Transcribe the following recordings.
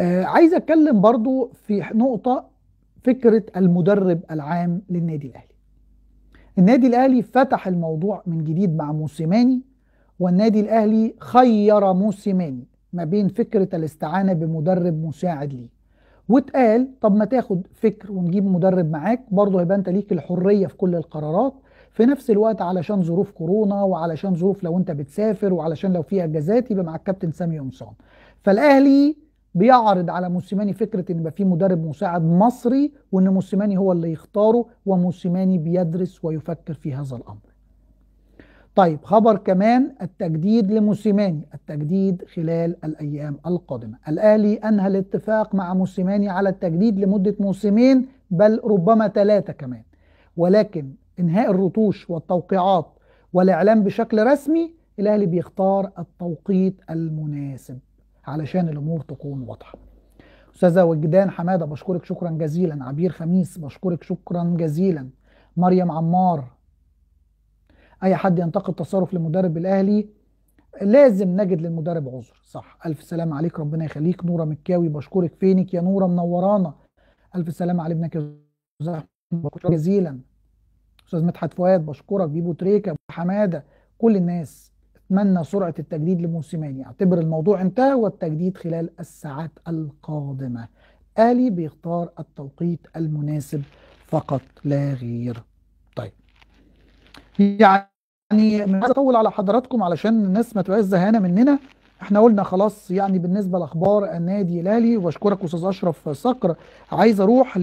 آه عايز اتكلم برضو في نقطة فكرة المدرب العام للنادي الاهلي النادي الاهلي فتح الموضوع من جديد مع موسيماني والنادي الاهلي خير موسيماني ما بين فكرة الاستعانة بمدرب مساعد ليه واتقال طب ما تاخد فكر ونجيب مدرب معاك برضه هيبقى انت ليك الحريه في كل القرارات في نفس الوقت علشان ظروف كورونا وعلشان ظروف لو انت بتسافر وعلشان لو في اجازات يبقى مع الكابتن سامي قمصان فالاهلي بيعرض على موسيماني فكره ان يبقى في مدرب مساعد مصري وان موسيماني هو اللي يختاره وموسيماني بيدرس ويفكر في هذا الامر. طيب خبر كمان التجديد لموسيماني، التجديد خلال الايام القادمه. الاهلي انهى الاتفاق مع موسيماني على التجديد لمده موسمين بل ربما ثلاثه كمان. ولكن انهاء الرتوش والتوقيعات والاعلام بشكل رسمي الاهلي بيختار التوقيت المناسب. علشان الامور تكون واضحه استاذه وجدان حماده بشكرك شكرا جزيلا عبير خميس بشكرك شكرا جزيلا مريم عمار اي حد ينتقد تصرف لمدرب الاهلي لازم نجد للمدرب عذر صح الف سلام عليك ربنا يخليك نوره مكاوي بشكرك فينك يا نوره منورانا الف سلام على ابنك يا بشكرك جزيلا استاذ مدحت فؤاد بشكرك بيبو تريكه حماده كل الناس اتمنى سرعه التجديد لموسمين اعتبر الموضوع انتهى والتجديد خلال الساعات القادمه الي بيختار التوقيت المناسب فقط لا غير طيب يعني عايز اطول على حضراتكم علشان الناس ما تبقاش زهقانه مننا احنا قلنا خلاص يعني بالنسبه لاخبار النادي الاهلي واشكرك استاذ اشرف صقر عايز اروح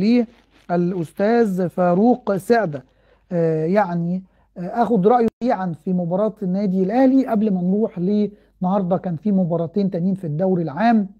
للاستاذ فاروق سعده آه يعني اخد رايه عن في مباراه النادي الاهلي قبل ما نروح لنهارده كان في مباراتين تانيين في الدوري العام